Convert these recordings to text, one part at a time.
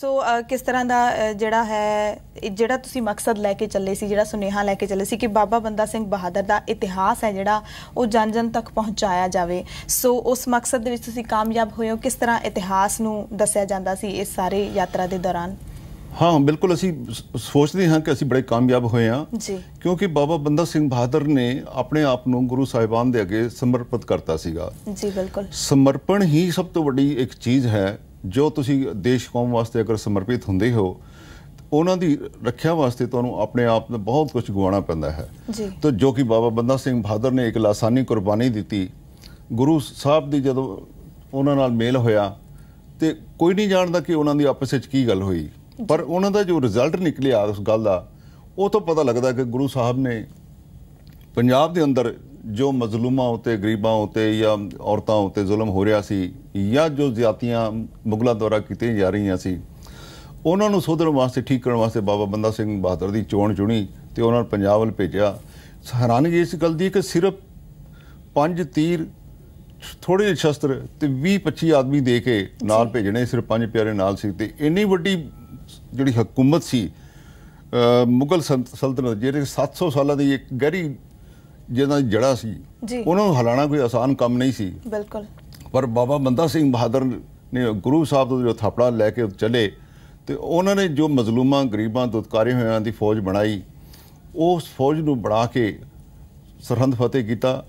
ਸੋ ਕਿਸ ਤਰ੍ਹਾਂ ਦਾ ਜਿਹੜਾ ਹੈ ਜਿਹੜਾ ਤੁਸੀਂ ਮਕਸਦ ਲੈ ਕੇ ਚੱਲੇ ਸੀ ਜਿਹੜਾ ਸੁਨੇਹਾ ਲੈ ਕੇ ਚੱਲੇ ਸੀ ਕਿ ਬਾਬਾ ਬੰਦਾ ਸਿੰਘ ਬਹਾਦਰ ਦਾ ਇਤਿਹਾਸ ਹੈ ਜਿਹੜਾ ਉਹ ਜਨ ਜਨ ਤੱਕ ਪਹੁੰਚਾਇਆ ਜਾਵੇ ਸੋ ਉਸ ਮਕਸਦ ਦੇ ਵਿੱਚ ਤੁਸੀਂ ਕਾਮਯਾਬ ਹੋਏ ਹੋ ਕਿਸ ਤਰ੍ਹਾਂ ਇਤਿਹਾਸ ਨੂੰ ਦੱਸਿਆ ਜਾਂਦਾ ਸੀ ਇਸ ਸਾਰੇ ਯਾਤਰਾ ਦੇ ਦੌਰਾਨ ਹਾਂ ਬਿਲਕੁਲ ਅਸੀਂ ਸੋਚਦੇ ਹਾਂ ਕਿ ਅਸੀਂ ਬੜੇ ਕਾਮਯਾਬ ਹੋਏ ਹਾਂ ਜੀ ਕਿਉਂਕਿ ਬਾਬਾ ਬੰਦਾ ਸਿੰਘ ਬਹਾਦਰ ਨੇ ਆਪਣੇ ਆਪ ਨੂੰ ਗੁਰੂ ਸਾਹਿਬਾਨ ਦੇ ਅੱਗੇ ਸਮਰਪਿਤ ਕਰਤਾ ਸੀਗਾ ਜੀ ਬਿਲਕੁਲ ਸਮਰਪਣ ਹੀ ਸਭ ਤੋਂ ਵੱਡੀ ਇੱਕ ਚੀਜ਼ ਹੈ ਜੋ ਤੁਸੀਂ ਦੇਸ਼ ਕੌਮ ਵਾਸਤੇ ਅਗਰ ਸਮਰਪਿਤ ਹੁੰਦੇ ਹੋ ਉਹਨਾਂ ਦੀ ਰੱਖਿਆ ਵਾਸਤੇ ਤੁਹਾਨੂੰ ਆਪਣੇ ਆਪ ਨੂੰ ਬਹੁਤ ਕੁਝ ਗਵਾਉਣਾ ਪੈਂਦਾ ਹੈ ਜੀ ਤੇ ਜੋ ਕਿ ਬਾਬਾ ਬੰਦਾ ਸਿੰਘ ਬਹਾਦਰ ਨੇ ਇੱਕ ਲਾਸਾਨੀ ਕੁਰਬਾਨੀ ਦਿੱਤੀ ਗੁਰੂ ਸਾਹਿਬ ਦੀ ਜਦੋਂ ਉਹਨਾਂ ਨਾਲ ਮੇਲ ਹੋਇਆ ਤੇ ਕੋਈ ਨਹੀਂ ਜਾਣਦਾ ਕਿ ਉਹਨਾਂ ਦੀ ਆਪਸ ਵਿੱਚ ਕੀ ਗੱਲ ਹੋਈ ਪਰ ਉਹਨਾਂ ਦਾ ਜੋ ਰਿਜ਼ਲਟ ਨਿਕਲਿਆ ਉਸ ਗੱਲ ਦਾ ਉਹ ਤੋਂ ਪਤਾ ਲੱਗਦਾ ਕਿ ਗੁਰੂ ਸਾਹਿਬ ਨੇ ਪੰਜਾਬ ਦੇ ਅੰਦਰ ਜੋ ਮਜ਼ਲੂਮਾਂ ਉਤੇ ਗਰੀਬਾਂ ਉਤੇ ਜਾਂ ਔਰਤਾਂ ਉਤੇ ਜ਼ੁਲਮ ਹੋ ਰਿਹਾ ਸੀ ਜਾਂ ਜੋ ਜ਼ਿਆਤੀਆਂ ਮੁਗਲਾਂ ਦੁਆਰਾ ਕੀਤੀਆਂ ਜਾ ਰਹੀਆਂ ਸੀ ਉਹਨਾਂ ਨੂੰ ਸੁਧਰਨ ਵਾਸਤੇ ਠੀਕ ਕਰਨ ਵਾਸਤੇ ਬਾਬਾ ਬੰਦਾ ਸਿੰਘ ਬਹਾਦਰ ਦੀ ਚੋਣ ਚੁਣੀ ਤੇ ਉਹਨਾਂ ਨੂੰ ਪੰਜਾਬ ਵੱਲ ਭੇਜਿਆ ਹੈਰਾਨਗੀ ਇਸ ਗੱਲ ਦੀ ਕਿ ਸਿਰਫ ਪੰਜ ਤੀਰ ਥੋੜੇ ਜਿਹੇ ਸ਼ਸਤਰ ਤੇ 20 25 ਆਦਮੀ ਦੇ ਕੇ ਨਾਲ ਭੇਜਣੇ ਸਿਰਫ ਪੰਜ ਪਿਆਰੇ ਨਾਲ ਸੀ ਤੇ ਇੰਨੀ ਵੱਡੀ ਜਿਹੜੀ ਹਕੂਮਤ ਸੀ ਮੁਗਲ ਸਲਤਨਤ ਜਿਹੜੇ 700 ਸਾਲਾਂ ਦੀ ਇੱਕ ਗਹਿਰੀ ਜਿਹਨਾਂ ਦੀ ਜੜਾ ਸੀ ਉਹਨਾਂ ਨੂੰ ਹਲਾਣਾ ਕੋਈ ਆਸਾਨ ਕੰਮ ਨਹੀਂ ਸੀ ਬਿਲਕੁਲ ਪਰ ਬਾਬਾ ਬੰਦਾ ਸਿੰਘ ਬਹਾਦਰ ਨੇ ਗੁਰੂ ਸਾਹਿਬ ਤੋਂ ਜੋ ਥਾਪੜਾ ਲੈ ਕੇ ਚੱਲੇ ਤੇ ਉਹਨਾਂ ਨੇ ਜੋ ਮਜ਼ਲੂਮਾਂ ਗਰੀਬਾਂ ਦੁਤਕਾਰੇ ਹੋਇਆਂ ਦੀ ਫੌਜ ਬਣਾਈ ਉਸ ਫੌਜ ਨੂੰ ਬਣਾ ਕੇ ਸਰਹੰਦ ਫਤਿਹ ਕੀਤਾ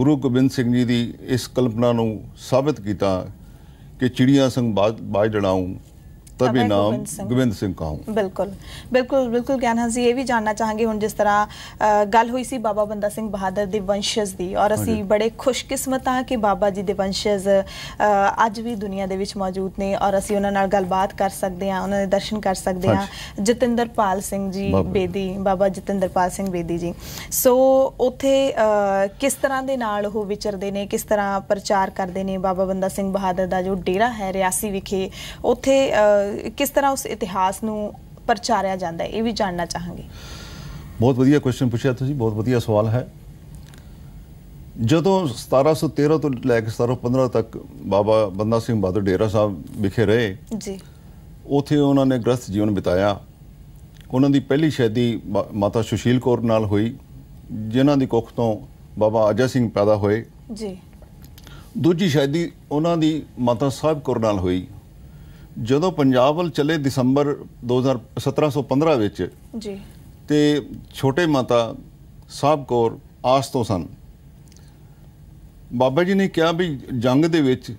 ਗੁਰੂ ਗੋਬਿੰਦ ਸਿੰਘ ਜੀ ਦੀ ਇਸ ਕਲਪਨਾ ਨੂੰ ਸਾਬਤ ਕੀਤਾ ਕਿ ਚਿੜੀਆਂ ਸੰਗ ਬਾਜ ਡੜਾਉਂ ਤਬੀ ਨਾਮ ਗੋਬਿੰਦ ਸਿੰਘ ਕਾਹੂ ਬਿਲਕੁਲ ਬਿਲਕੁਲ ਬਿਲਕੁਲ ਗਿਆਨ ज्ञान ਇਹ ਵੀ ਜਾਨਣਾ ਚਾਹਾਂਗੇ ਹੁਣ ਜਿਸ ਤਰ੍ਹਾਂ ਗੱਲ ਹੋਈ ਸੀ ਬਾਬਾ ਬੰਦਾ ਸਿੰਘ ਬਹਾਦਰ ਦੇ ਵੰਸ਼ਜ ਦੀ ਔਰ ਅਸੀਂ ਬੜੇ ਖੁਸ਼ਕਿਸਮਤ ਆ ਕਿ ਬਾਬਾ ਜੀ ਦੇ ਵੰਸ਼ਜ ਅੱਜ ਵੀ ਦੁਨੀਆ ਦੇ ਵਿੱਚ ਮੌਜੂਦ ਨੇ ਔਰ ਅਸੀਂ ਉਹਨਾਂ ਨਾਲ ਗੱਲਬਾਤ ਕਰ ਸਕਦੇ ਆ ਉਹਨਾਂ ਦੇ ਦਰਸ਼ਨ ਕਰ ਸਕਦੇ ਆ ਜਤਿੰਦਰਪਾਲ ਸਿੰਘ ਜੀ ਬੇਦੀ ਬਾਬਾ ਜਤਿੰਦਰਪਾਲ ਸਿੰਘ ਬੇਦੀ ਜੀ ਸੋ ਉਥੇ ਕਿਸ ਤਰ੍ਹਾਂ ਦੇ ਨਾਲ ਉਹ ਵਿਚਰਦੇ ਨੇ ਕਿਸ ਤਰ੍ਹਾਂ ਪ੍ਰਚਾਰ ਕਰਦੇ ਨੇ ਬਾਬਾ ਬੰਦਾ ਸਿੰਘ ਬਹਾਦਰ ਦਾ ਜੋ ਡੇਰਾ ਹੈ ਰਿਆਸੀ ਵਿਖੇ ਉਥੇ ਕਿਸ ਤਰ੍ਹਾਂ ਉਸ ਇਤਿਹਾਸ ਨੂੰ ਪ੍ਰਚਾਰਿਆ ਜਾਂਦਾ ਹੈ ਇਹ ਵੀ ਜਾਣਨਾ ਚਾਹਾਂਗੇ ਬਹੁਤ ਵਧੀਆ ਕੁਐਸਚਨ ਪੁੱਛਿਆ ਤੁਸੀਂ ਬਹੁਤ ਵਧੀਆ ਸਵਾਲ ਹੈ ਜਦੋਂ 1713 ਤੋਂ ਲੈ ਕੇ 1715 ਤੱਕ ਬਾਬਾ ਬੰਦਾ ਸਿੰਘ ਬਹਾਦਰ ਡੇਰਾ ਸਾਹਿਬ ਵਿਖੇ ਰਹੇ ਜੀ ਉਥੇ ਉਹਨਾਂ ਨੇ ਗ੍ਰਸਥ ਜੀਵਨ ਬਿਤਾਇਆ ਉਹਨਾਂ ਦੀ ਪਹਿਲੀ ਸ਼ਾਦੀ ਮਾਤਾ ਸੁਸ਼ੀਲ ਕੌਰ ਨਾਲ ਹੋਈ ਜਿਨ੍ਹਾਂ ਦੀ ਕੁੱਖ ਤੋਂ ਬਾਬਾ ਅਜਾ ਸਿੰਘ ਪੈਦਾ ਹੋਏ ਜੀ ਦੂਜੀ ਸ਼ਾਦੀ ਉਹਨਾਂ ਦੀ ਮਾਤਾ ਸਾਹਿਬ ਕੌਰ ਨਾਲ ਹੋਈ ਜਦੋਂ ਪੰਜਾਬ ਵੱਲ ਚੱਲੇ ਦਸੰਬਰ 2017 ਵਿੱਚ ਜੀ ਤੇ ਛੋਟੇ ਮਾਤਾ ਸਾਹਿਬ ਕੌਰ ਆਸ ਤੋਂ ਸਨ ਬਾਬਾ ਜੀ ਨੇ ਕਿਹਾ ਵੀ ਜੰਗ ਦੇ ਵਿੱਚ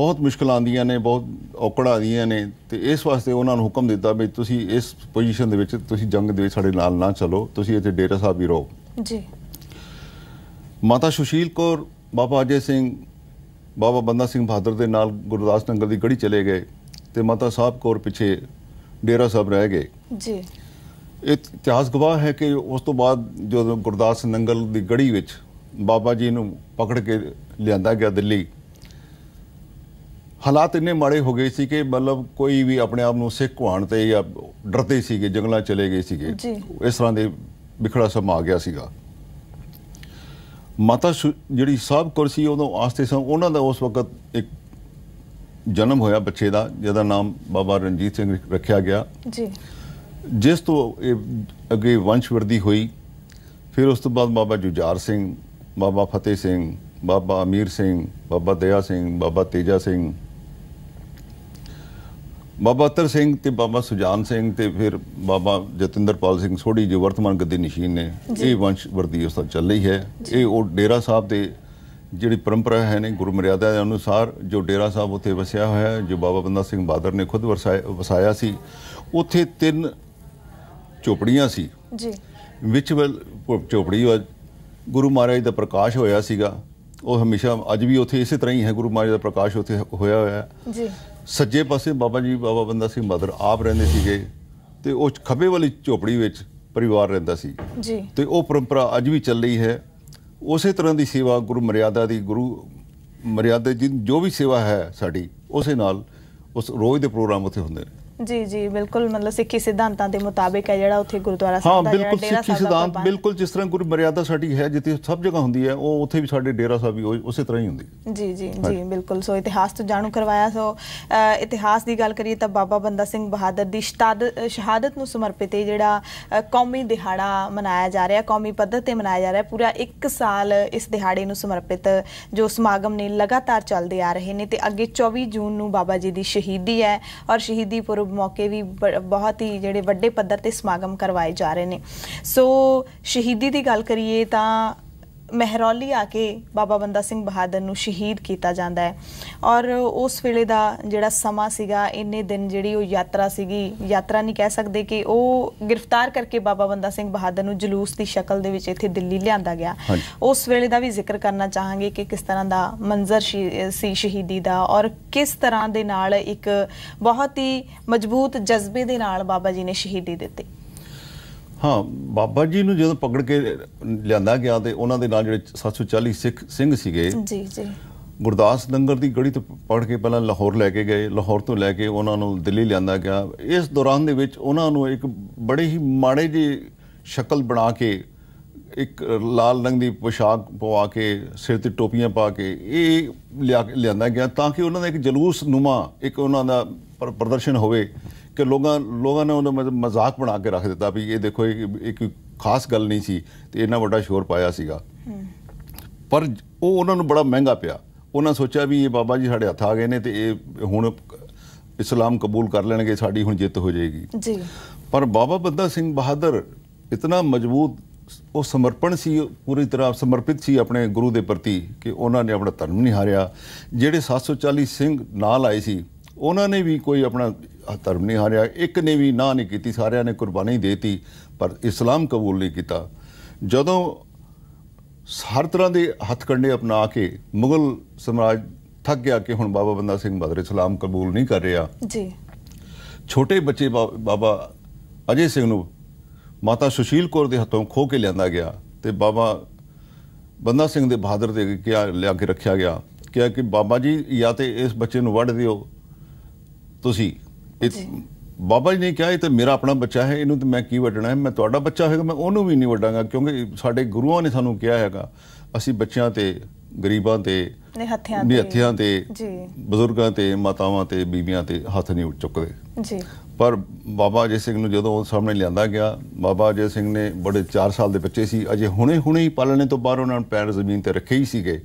ਬਹੁਤ ਮੁਸ਼ਕਲਾਂ ਆਉਂਦੀਆਂ ਨੇ ਬਹੁਤ ਔਕੜਾਂ ਆਉਂਦੀਆਂ ਨੇ ਤੇ ਇਸ ਵਾਸਤੇ ਉਹਨਾਂ ਨੂੰ ਹੁਕਮ ਦਿੱਤਾ ਵੀ ਤੁਸੀਂ ਇਸ ਪੋਜੀਸ਼ਨ ਦੇ ਵਿੱਚ ਤੁਸੀਂ ਜੰਗ ਦੇ ਵਿੱਚ ਸਾਡੇ ਨਾਲ ਨਾ ਚਲੋ ਤੁਸੀਂ ਇੱਥੇ ਡੇਰਾ ਸਾਹਿਬ ਹੀ ਰਹੋ ਜੀ ਮਾਤਾ ਸੁਸ਼ੀਲ ਕੌਰ ਬਾਬਾ ਅਜੇ ਸਿੰਘ ਬਾਬਾ ਬੰਦਾ ਸਿੰਘ ਬਹਾਦਰ ਦੇ ਨਾਲ ਗੁਰਦਾਸ ਨਗਰ ਦੀ ਗੜੀ ਚਲੇ ਗਏ ਤੇ ਮਾਤਾ ਸਾਹਿਬ ਕੋਰ ਪਿੱਛੇ ਡੇਰਾ ਸਾਹਿਬ ਰਹਿ ਗਏ ਜੀ ਇਤਿਹਾਸ ਗਵਾਹ ਹੈ ਕਿ ਉਸ ਤੋਂ ਬਾਅਦ ਜਦੋਂ ਗੁਰਦਾਸ ਨੰਗਲ ਦੀ ਗੜੀ ਵਿੱਚ ਬਾਬਾ ਜੀ ਨੂੰ ਪਕੜ ਕੇ ਲਿਆਂਦਾ ਗਿਆ ਦਿੱਲੀ ਹਾਲਾਤ ਇੰਨੇ ਮਾੜੇ ਹੋ ਗਏ ਸੀ ਕਿ ਮਤਲਬ ਕੋਈ ਵੀ ਆਪਣੇ ਆਪ ਨੂੰ ਸਿੱਖ ਕਹਾਣ ਤੇ ਜਾਂ ਡਰਦੇ ਸੀਗੇ ਜੰਗਲਾਂ ਚਲੇ ਗਏ ਸੀਗੇ ਇਸ ਤਰ੍ਹਾਂ ਦੇ ਵਿਖੜਾ ਆ ਗਿਆ ਸੀਗਾ ਮਾਤਾ ਜਿਹੜੀ ਸਾਬ ਕੁਰਸੀ ਉਦੋਂ ਆਸਤੇ ਸੰ ਉਹਨਾਂ ਦਾ ਉਸ ਵਕਤ ਇੱਕ ਜਨਮ ਹੋਇਆ ਬੱਚੇ ਦਾ ਜਿਹਦਾ ਨਾਮ ਬਾਬਾ ਰਣਜੀਤ ਸਿੰਘ ਰੱਖਿਆ ਗਿਆ ਜੀ ਜਿਸ ਤੋਂ ਇਹ ਅੱਗੇ ਵੰਸ਼ਵਰਦੀ ਹੋਈ ਫਿਰ ਉਸ ਤੋਂ ਬਾਅਦ ਬਾਬਾ ਜੁਝਾਰ ਸਿੰਘ ਬਾਬਾ ਫਤਿਹ ਸਿੰਘ ਬਾਬਾ ਅਮੀਰ ਸਿੰਘ ਬਾਬਾ ਦਇਆ ਸਿੰਘ ਬਾਬਾ ਤੇਜਾ ਸਿੰਘ ਬਾਬਾ ਤਰ ਸਿੰਘ ਤੇ ਬਾਬਾ ਸੁਜਾਨ ਸਿੰਘ ਤੇ ਫਿਰ ਬਾਬਾ ਜਤਿੰਦਰਪਾਲ ਸਿੰਘ ਸੋਢੀ ਜੋ ਵਰਤਮਾਨ ਗੱਦੀ ਨਿਸ਼ੀਨ ਨੇ ਇਹ ਵੰਸ਼ਵਰਦੀ ਉਸ ਦਾ ਚੱਲ ਰਹੀ ਹੈ ਇਹ ਉਹ ਡੇਰਾ ਸਾਹਿਬ ਦੇ ਜਿਹੜੀ ਪਰੰਪਰਾ ਹੈ ਨੇ ਗੁਰੂ ਮਰਿਆਦਾ ਦੇ ਅਨੁਸਾਰ ਜੋ ਡੇਰਾ ਸਾਹਿਬ ਉੱਥੇ ਵਸਿਆ ਹੋਇਆ ਹੈ ਜੋ ਬਾਬਾ ਬੰਦਾ ਸਿੰਘ ਬਾਦਰ ਨੇ ਖੁਦ ਵਸਾਇਆ ਸੀ ਉੱਥੇ ਤਿੰਨ ਝੋਪੜੀਆਂ ਸੀ ਜੀ ਵਿੱਚ ਝੋਪੜੀ ਗੁਰੂ ਮਹਾਰਾਜ ਦਾ ਪ੍ਰਕਾਸ਼ ਹੋਇਆ ਸੀਗਾ ਉਹ ਹਮੇਸ਼ਾ ਅੱਜ ਵੀ ਉੱਥੇ ਇਸੇ ਤਰ੍ਹਾਂ ਹੀ ਹੈ ਗੁਰੂ ਮਹਾਰਾਜ ਦਾ ਪ੍ਰਕਾਸ਼ ਉੱਥੇ ਹੋਇਆ ਹੋਇਆ ਜੀ ਸੱਜੇ ਪਾਸੇ ਬਾਬਾ ਜੀ ਬਾਬਾ ਬੰਦਾ ਸਿੰਘ ਬਾਦਰ ਆਪ ਰਹਿੰਦੇ ਸੀਗੇ ਤੇ ਉਹ ਖੱਬੇ ਵਾਲੀ ਝੋਪੜੀ ਵਿੱਚ ਪਰਿਵਾਰ ਰਹਿੰਦਾ ਸੀ ਜੀ ਤੇ ਉਹ ਪਰੰਪਰਾ ਅੱਜ ਵੀ ਚੱਲ ਰਹੀ ਹੈ ਉਸੇ ਤਰ੍ਹਾਂ ਦੀ ਸੇਵਾ ਗੁਰੂ ਮਰਿਆਦਾ ਦੀ ਗੁਰੂ ਮਰਿਆਦਾ ਜੀ ਜੋ ਵੀ ਸੇਵਾ ਹੈ ਸਾਡੀ ਉਸੇ ਨਾਲ ਉਸ ਰੋਜ਼ ਦੇ ਪ੍ਰੋਗਰਾਮ ਉੱਥੇ ਹੁੰਦੇ ਨੇ ਜੀ ਜੀ ਬਿਲਕੁਲ ਮਤਲਬ ਸਿੱਖੀ ਸਿਧਾਂਤਾਂ ਦੇ ਮੁਤਾਬਿਕ ਹੈ ਜਿਹੜਾ ਉੱਥੇ ਗੁਰਦੁਆਰਾ ਸਾਹਿਬ ਦਾ ਜਿਹੜਾ ਹਾਂ ਬਿਲਕੁਲ ਸਿੱਖੀ ਸਿਧਾਂਤ ਬਿਲਕੁਲ ਜਿਸ ਤਰ੍ਹਾਂ ਗੁਰ ਮਰਿਆਦਾ ਸਾਡੀ ਹੈ ਜਿੱਥੇ ਸਭ ਜਗ੍ਹਾ ਹੁੰਦੀ ਹੈ ਉਹ ਉੱਥੇ ਵੀ ਸਾਡੇ ਡੇਰਾ ਸਾਹਿਬ ਵੀ ਉਸੇ ਤਰ੍ਹਾਂ ਹੀ ਹੁੰਦੀ ਹੈ ਜੀ ਜੀ ਜੀ ਬਿਲਕੁਲ ਸੋ ਇਤਿਹਾਸ ਤੋਂ ਜਾਣੂ ਕਰਵਾਇਆ ਸੋ ਇਤਿਹਾਸ ਦੀ ਗੱਲ ਕਰੀਏ ਤਾਂ ਬਾਬਾ ਬੰਦਾ ਸਿੰਘ ਬਹਾਦਰ ਦੀ ਸ਼ਹਾਦਤ ਨੂੰ ਸਮਰਪਿਤ ਇਹ ਜਿਹੜਾ ਕੌਮੀ ਦਿਹਾੜਾ ਮਨਾਇਆ ਜਾ ਰਿਹਾ ਕੌਮੀ ਪੱਧਰ ਤੇ ਮਨਾਇਆ ਜਾ ਰਿਹਾ ਪੂਰਾ 1 ਸਾਲ ਇਸ ਦਿਹਾੜੇ ਨੂੰ ਸਮਰਪਿਤ ਜੋ ਸਮਾਗਮ ਨੇ ਲਗਾਤਾਰ ਚੱਲਦੇ ਆ ਰਹੇ ਨੇ ਤੇ ਅੱਗੇ 24 ਜੂਨ ਨੂੰ ਬਾਬਾ ਜੀ ਦੀ ਸ਼ਹੀਦੀ ਹੈ ਔਰ ਸ਼ਹੀਦੀ ਪੁਰ ਗੁਰਪੁਰਬ ਮੌਕੇ ਵੀ ਬਹੁਤ ਹੀ ਜਿਹੜੇ ਵੱਡੇ ਪੱਧਰ ਤੇ ਸਮਾਗਮ ਕਰਵਾਏ ਜਾ ਰਹੇ ਨੇ ਸੋ ਸ਼ਹੀਦੀ ਦੀ ਗੱਲ ਕਰੀਏ ਤਾਂ ਮਹਿਰੌਲੀ ਆ ਕੇ ਬਾਬਾ ਬੰਦਾ ਸਿੰਘ ਬਹਾਦਰ ਨੂੰ ਸ਼ਹੀਦ ਕੀਤਾ ਜਾਂਦਾ ਹੈ ਔਰ ਉਸ ਵੇਲੇ ਦਾ ਜਿਹੜਾ ਸਮਾਂ ਸੀਗਾ ਇੰਨੇ ਦਿਨ ਜਿਹੜੀ ਉਹ ਯਾਤਰਾ ਸੀਗੀ ਯਾਤਰਾ ਨਹੀਂ ਕਹਿ ਸਕਦੇ ਕਿ ਉਹ ਗ੍ਰਿਫਤਾਰ ਕਰਕੇ ਬਾਬਾ ਬੰਦਾ ਸਿੰਘ ਬਹਾਦਰ ਨੂੰ ਜਲੂਸ ਦੀ ਸ਼ਕਲ ਦੇ ਵਿੱਚ ਇੱਥੇ ਦਿੱਲੀ ਲਿਆਂਦਾ ਗਿਆ ਉਸ ਵੇਲੇ ਦਾ ਵੀ ਜ਼ਿਕਰ ਕਰਨਾ ਚਾਹਾਂਗੇ ਕਿ ਕਿਸ ਤਰ੍ਹਾਂ ਦਾ ਮੰਜ਼ਰ ਸੀ ਸ਼ਹੀਦੀ ਦਾ ਔਰ ਕਿਸ ਤਰ੍ਹਾਂ ਦੇ ਨਾਲ ਇੱਕ ਬਹੁਤ ਹੀ ਮਜ਼ਬੂਤ ਜਜ਼ਬੇ ਦੇ ਨਾਲ ਬਾਬਾ ਜੀ ਨੇ ਸ਼ਹੀਦੀ ਦਿੱਤੀ ਹਾਂ ਬਾਬਾ ਜੀ ਨੂੰ ਜਦੋਂ ਪਕੜ ਕੇ ਲਿਆਂਦਾ ਗਿਆ ਤੇ ਉਹਨਾਂ ਦੇ ਨਾਲ ਜਿਹੜੇ 740 ਸਿੱਖ ਸਿੰਘ ਸੀਗੇ ਜੀ ਜੀ ਗੁਰਦਾਸ ਨੰਗਰ ਦੀ ਗੜੀ ਤੋਂ ਪੜ ਕੇ ਪਹਿਲਾਂ ਲਾਹੌਰ ਲੈ ਕੇ ਗਏ ਲਾਹੌਰ ਤੋਂ ਲੈ ਕੇ ਉਹਨਾਂ ਨੂੰ ਦਿੱਲੀ ਲਿਆਂਦਾ ਗਿਆ ਇਸ ਦੌਰਾਨ ਦੇ ਵਿੱਚ ਉਹਨਾਂ ਨੂੰ ਇੱਕ ਬੜੇ ਹੀ ਮਾੜੇ ਜੀ ਸ਼ਕਲ ਬਣਾ ਕੇ ਇੱਕ ਲਾਲ ਰੰਗ ਦੀ ਪੋਸ਼ਾਕ ਪਵਾ ਕੇ ਸਿਰ ਤੇ ਟੋਪੀਆਂ ਪਾ ਕੇ ਇਹ ਲਿਆ ਲਿਆਂਦਾ ਗਿਆ ਤਾਂ ਕਿ ਉਹਨਾਂ ਦਾ ਇੱਕ ਜਲੂਸ ਨੁਮਾ ਇੱਕ ਉਹਨਾਂ ਦਾ ਪ੍ਰਦਰਸ਼ਨ ਹੋਵੇ ਕਿ ਲੋਕਾਂ ਲੋਕਾਂ ਨੇ ਉਹਨੂੰ ਮਜ਼ਾਕ ਬਣਾ ਕੇ ਰੱਖ ਦਿੱਤਾ ਵੀ ਇਹ ਦੇਖੋ ਇੱਕ ਖਾਸ ਗੱਲ ਨਹੀਂ ਸੀ ਤੇ ਇੰਨਾ ਵੱਡਾ ਸ਼ੋਰ ਪਾਇਆ ਸੀਗਾ ਪਰ ਉਹ ਉਹਨਾਂ ਨੂੰ ਬੜਾ ਮਹਿੰਗਾ ਪਿਆ ਉਹਨਾਂ ਸੋਚਿਆ ਵੀ ਇਹ ਬਾਬਾ ਜੀ ਸਾਡੇ ਹੱਥ ਆ ਗਏ ਨੇ ਤੇ ਇਹ ਹੁਣ ਇਸਲਾਮ ਕਬੂਲ ਕਰ ਲੈਣਗੇ ਸਾਡੀ ਹੁਣ ਜਿੱਤ ਹੋ ਜਾਏਗੀ ਜੀ ਪਰ ਬਾਬਾ ਬੰਦਾ ਸਿੰਘ ਬਹਾਦਰ ਇਤਨਾ ਮਜ਼ਬੂਤ ਉਹ ਸਮਰਪਣ ਸੀ ਪੂਰੀ ਤਰ੍ਹਾਂ ਸਮਰਪਿਤ ਸੀ ਆਪਣੇ ਗੁਰੂ ਦੇ ਪ੍ਰਤੀ ਕਿ ਉਹਨਾਂ ਨੇ ਆਪਣਾ ਧਰਮ ਨਹੀਂ ਹਾਰਿਆ ਜਿਹੜੇ 740 ਸਿੰਘ ਨਾਲ ਆਏ ਸੀ ਉਹਨਾਂ ਨੇ ਵੀ ਕੋਈ ਆਪਣਾ ਧਰਮ ਨਹੀਂ ਹਾਰਿਆ ਇੱਕ ਨੇ ਵੀ ਨਾ ਨਹੀਂ ਕੀਤੀ ਸਾਰਿਆਂ ਨੇ ਕੁਰਬਾਨੀ ਦੇਤੀ ਪਰ ਇਸਲਾਮ ਕਬੂਲ ਨਹੀਂ ਕੀਤਾ ਜਦੋਂ ਹਰ ਤਰ੍ਹਾਂ ਦੇ ਹੱਥਕੰਡੇ ਅਪਣਾ ਕੇ ਮੁਗਲ ਸਮਰਾਜ ਥੱਕ ਗਿਆ ਕਿ ਹੁਣ ਬਾਬਾ ਬੰਦਾ ਸਿੰਘ ਬਹਾਦਰ ਇਸਲਾਮ ਕਬੂਲ ਨਹੀਂ ਕਰ ਰਿਹਾ ਜੀ ਛੋਟੇ ਬੱਚੇ ਬਾਬਾ ਅਜੇ ਸਿੰਘ ਨੂੰ ਮਾਤਾ ਸੁਸ਼ੀਲ ਕੌਰ ਦੇ ਹੱਥੋਂ ਖੋ ਕੇ ਲਿਆਂਦਾ ਗਿਆ ਤੇ ਬਾਬਾ ਬੰਦਾ ਸਿੰਘ ਦੇ ਬਹਾਦਰ ਦੇ ਕਿਹਾ ਲਿਆ ਕੇ ਰੱਖਿਆ ਗਿਆ ਕਿਹਾ ਕਿ ਬਾਬਾ ਜੀ ਜਾਂ ਤੇ ਇਸ ਬੱਚੇ ਨੂੰ ਵੱਢ ਦਿਓ ਤੁਸੀਂ ਇਹ ਬਾਬਾ ਜੀ ਨੇ ਕਿਹਾ ਇਹ ਤੇ ਮੇਰਾ ਆਪਣਾ ਬੱਚਾ ਹੈ ਇਹਨੂੰ ਤੇ ਮੈਂ ਕੀ ਵੱਢਣਾ ਹੈ ਮੈਂ ਤੁਹਾਡਾ ਬੱਚਾ ਹੋਏਗਾ ਮੈਂ ਉਹਨੂੰ ਵੀ ਨਹੀਂ ਵੱਢਾਂਗਾ ਕਿਉਂਕਿ ਸਾਡੇ ਗੁਰੂਆਂ ਨੇ ਸਾਨੂੰ ਕਿਹਾ ਹੈਗਾ ਅਸੀਂ ਬੱਚਿਆਂ ਤੇ ਗਰੀਬਾਂ ਤੇ ਨਿਹੱਥਿਆਂ ਤੇ ਤੇ ਜੀ ਬਜ਼ੁਰਗਾਂ ਤੇ ਮਾਤਾਵਾਂ ਤੇ ਬੀਬੀਆਂ ਤੇ ਹੱਥ ਨਹੀਂ ਉੱਠ ਚੁੱਕਦੇ ਜੀ ਪਰ ਬਾਬਾ ਅਜੇ ਸਿੰਘ ਨੂੰ ਜਦੋਂ ਉਹ ਸਾਹਮਣੇ ਲਿਆਂਦਾ ਗਿਆ ਬਾਬਾ ਅਜੇ ਸਿੰਘ ਨੇ ਬੜੇ 4 ਸਾਲ ਦੇ ਬੱਚੇ ਸੀ ਅਜੇ ਹੁਣੇ ਹੁਣੇ ਹੀ ਪਾਲਣੇ ਤੋਂ ਬਾਹਰ ਉਹਨਾਂ ਨੂੰ ਪੈਰ ਜ਼ਮੀਨ ਤੇ ਰੱਖੇ ਹੀ ਸੀਗੇ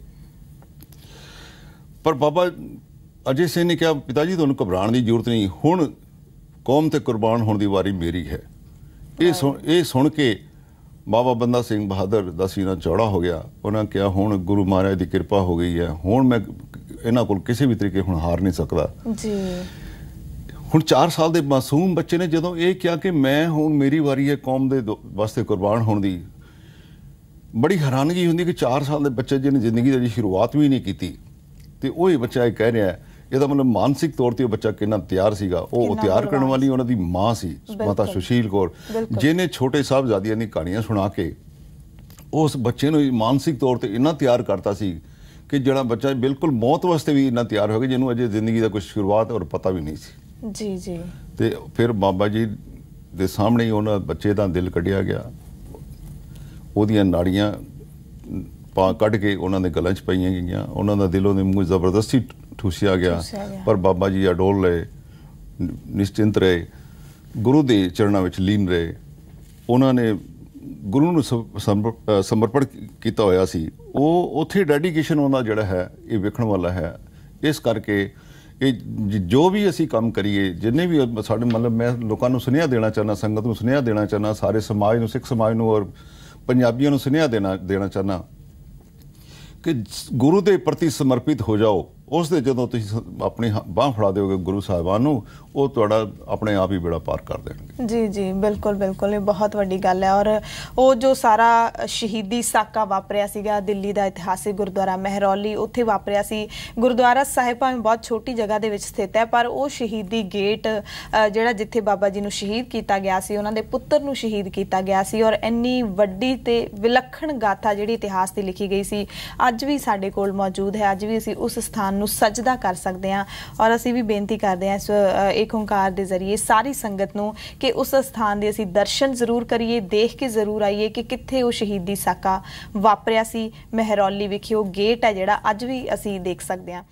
ਪਰ ਬਾਬਾ ਅਜੇ ਸਿੰਘ ਨੇ ਕਿਹਾ ਪਿਤਾ ਜੀ ਤੁਹਾਨੂੰ ਘਬਰਾਉਣ ਦੀ ਜ਼ਰੂਰਤ ਨਹੀਂ ਹੁਣ ਕੌਮ ਤੇ ਕੁਰਬਾਨ ਹੋਣ ਦੀ ਵਾਰੀ ਮੇਰੀ ਹੈ ਇਹ ਸੁਣ ਇਹ ਸੁਣ ਕੇ ਬਾਬਾ ਬੰਦਾ ਸਿੰਘ ਬਹਾਦਰ ਦਾ ਸੀਨਾ ਚੌੜਾ ਹੋ ਗਿਆ ਉਹਨਾਂ ਕਿਹਾ ਹੁਣ ਗੁਰੂ ਮਹਾਰਾਜ ਦੀ ਕਿਰਪਾ ਹੋ ਗਈ ਹੈ ਹੁਣ ਮੈਂ ਇਹਨਾਂ ਕੋਲ ਕਿਸੇ ਵੀ ਤਰੀਕੇ ਹੁਣ ਹਾਰ ਨਹੀਂ ਸਕਦਾ ਜੀ ਹੁਣ 4 ਸਾਲ ਦੇ ਮਾਸੂਮ ਬੱਚੇ ਨੇ ਜਦੋਂ ਇਹ ਕਿਹਾ ਕਿ ਮੈਂ ਹੁਣ ਮੇਰੀ ਵਾਰੀ ਹੈ ਕੌਮ ਦੇ ਵਾਸਤੇ ਕੁਰਬਾਨ ਹੋਣ ਦੀ ਬੜੀ ਹੈਰਾਨਗੀ ਹੁੰਦੀ ਕਿ 4 ਸਾਲ ਦੇ ਬੱਚੇ ਜਿਹਨੇ ਜ਼ਿੰਦਗੀ ਦੀ ਸ਼ੁਰੂਆਤ ਵੀ ਨਹੀਂ ਕੀਤੀ ਤੇ ਉਹ ਹੀ ਬੱਚਾ ਇਹ ਕਹਿ ਰਿਹਾ ਹੈ ਇਹਦਾ ਮਤਲਬ ਮਾਨਸਿਕ ਤੌਰ ਤੇ ਉਹ ਬੱਚਾ ਕਿੰਨਾ ਤਿਆਰ ਸੀਗਾ ਉਹ ਤਿਆਰ ਕਰਨ ਵਾਲੀ ਉਹਨਾਂ ਦੀ ਮਾਂ ਸੀ ਮਾਤਾ ਸੁਸ਼ੀਲ ਕੌਰ ਜਿਹਨੇ ਛੋਟੇ ਸਾਹਿਬਜ਼ਾਦਿਆਂ ਦੀ ਕਹਾਣੀਆਂ ਸੁਣਾ ਕੇ ਉਸ ਬੱਚੇ ਨੂੰ ਮਾਨਸਿਕ ਤੌਰ ਤੇ ਇੰਨਾ ਤਿਆਰ ਕਰਤਾ ਸੀ ਕਿ ਜਿਹੜਾ ਬੱਚਾ ਬਿਲਕੁਲ ਮੌਤ ਵਾਸਤੇ ਵੀ ਇੰਨਾ ਤਿਆਰ ਹੋ ਗਿਆ ਜਿਹਨੂੰ ਅਜੇ ਜ਼ਿੰਦਗੀ ਦਾ ਕੋਈ ਸ਼ੁਰੂਆਤ ਔਰ ਪਤਾ ਵੀ ਨਹੀਂ ਸੀ ਜੀ ਜੀ ਤੇ ਫਿਰ ਬਾਬਾ ਜੀ ਦੇ ਸਾਹਮਣੇ ਉਹਨਾਂ ਬੱਚੇ ਦਾ ਦਿਲ ਕੱਢਿਆ ਗਿਆ ਉਹਦੀਆਂ ਨਾੜੀਆਂ ਪਾ ਕੱਢ ਕੇ ਉਹਨਾਂ ਦੇ ਗਲਾਂ 'ਚ ਪਈਆਂ ਗਈਆਂ ਉਹਨਾਂ ਦਾ ਦਿਲ ਉਹਨੇ ਮੂੰਹ ਜ਼ਬਰਦਸਤੀ ਠੂਸਿਆ ਗਿਆ ਪਰ ਬਾਬਾ ਜੀ ਅਡੋਲ ਰਹੇ ਨਿਸ਼ਚਿੰਤ ਰਹੇ ਗੁਰੂ ਦੇ ਚਰਨਾਂ ਵਿੱਚ ਲੀਨ ਰਹੇ ਉਹਨਾਂ ਨੇ ਗੁਰੂ ਨੂੰ ਸਮਰਪਣ ਕੀਤਾ ਹੋਇਆ ਸੀ ਉਹ ਉਥੇ ਡੈਡੀਕੇਸ਼ਨ ਉਹਨਾਂ ਜਿਹੜਾ ਹੈ ਇਹ ਵੇਖਣ ਵਾਲਾ ਹੈ ਇਸ ਕਰਕੇ ਇਹ ਜੋ ਵੀ ਅਸੀਂ ਕੰਮ ਕਰੀਏ ਜਿੰਨੇ ਵੀ ਸਾਡੇ ਮਤਲਬ ਮੈਂ ਲੋਕਾਂ ਨੂੰ ਸੁਨੇਹਾ ਦੇਣਾ ਚਾਹਨਾ ਸੰਗਤ ਨੂੰ ਸੁਨੇਹਾ ਦੇਣਾ ਚਾਹਨਾ ਸਾਰੇ ਸਮਾਜ ਨੂੰ ਸਿੱਖ ਸਮਾਜ ਨੂੰ ਔਰ ਪੰਜਾਬੀਆਂ ਨੂੰ ਸੁਨੇਹਾ ਦੇਣਾ ਦੇਣਾ ਚਾਹਨਾ ਕਿ ਗੁਰੂ ਦੇ ਪ੍ਰਤੀ ਸਮਰਪਿਤ ਹੋ ਜਾਓ ਉਸ ਦੇ ਜਦੋਂ ਤੁਸੀਂ ਆਪਣੀ ਬਾਹ ਫੜਾ ਦਿਓਗੇ ਗੁਰੂ ਸਾਹਿਬਾਨ ਨੂੰ ਉਹ ਤੁਹਾਡਾ ਆਪਣੇ ਆਪ ਹੀ ਬੇੜਾ ਪਾਰ ਕਰ ਦੇਣਗੇ ਜੀ ਜੀ ਬਿਲਕੁਲ ਬਿਲਕੁਲ ਇਹ ਬਹੁਤ ਵੱਡੀ ਗੱਲ ਹੈ ਔਰ ਉਹ ਜੋ ਸਾਰਾ ਸ਼ਹੀਦੀ ਸਾਕਾ ਵਾਪਰਿਆ ਸੀਗਾ ਦਿੱਲੀ ਦਾ ਇਤਿਹਾਸਿਕ ਗੁਰਦੁਆਰਾ ਮਹਿਰੌਲੀ ਉੱਥੇ ਵਾਪਰਿਆ ਸੀ ਗੁਰਦੁਆਰਾ ਸਾਹਿਬ ਭਾਵੇਂ ਬਹੁਤ ਛੋਟੀ ਜਗ੍ਹਾ ਦੇ ਵਿੱਚ ਸਥਿਤ ਹੈ ਪਰ ਉਹ ਸ਼ਹੀਦੀ ਗੇਟ ਜਿਹੜਾ ਜਿੱਥੇ ਬਾਬਾ ਜੀ ਨੂੰ ਸ਼ਹੀਦ ਕੀਤਾ ਗਿਆ ਸੀ ਉਹਨਾਂ ਦੇ ਪੁੱਤਰ ਨੂੰ ਸ਼ਹੀਦ ਕੀਤਾ ਗਿਆ ਸੀ ਔਰ ਇੰਨੀ ਵੱਡੀ ਤੇ ਵਿਲੱਖਣ ਗਾਥਾ ਜਿਹੜੀ ਇਤਿਹਾਸ ਦੀ ਲਿਖੀ ਗਈ ਸੀ ਅੱਜ ਵੀ ਸਾਡੇ ਕੋਲ ਮੌਜੂਦ ਹੈ ਅੱਜ ਵੀ ਅਸੀਂ ਉਸ ਸਥਾਨ ਨੂੰ ਸਜਦਾ ਕਰ ਸਕਦੇ ਹਾਂ ਔਰ ਅਸੀਂ ਵੀ ਬੇਨਤੀ ਕਰਦੇ ਹਾਂ ਇਸ ਇੱਕ ਓੰਕਾਰ ਦੇ ਜ਼ਰੀਏ ਸਾਰੀ ਸੰਗਤ ਨੂੰ ਕਿ ਉਸ ਸਥਾਨ ਦੇ ਅਸੀਂ ਦਰਸ਼ਨ ਜ਼ਰੂਰ ਕਰੀਏ ਦੇਖ ਕੇ ਜ਼ਰੂਰ ਆਈਏ ਕਿ ਕਿੱਥੇ ਉਹ ਸ਼ਹੀਦੀ ਸਾਕਾ ਵਾਪਰਿਆ ਸੀ ਮਹਿਰੌਲੀ ਵਿਖੇ ਉਹ ਗੇਟ ਹੈ ਜਿਹੜਾ ਅੱਜ ਵੀ ਅਸੀਂ ਦੇਖ ਸਕਦੇ ਹਾਂ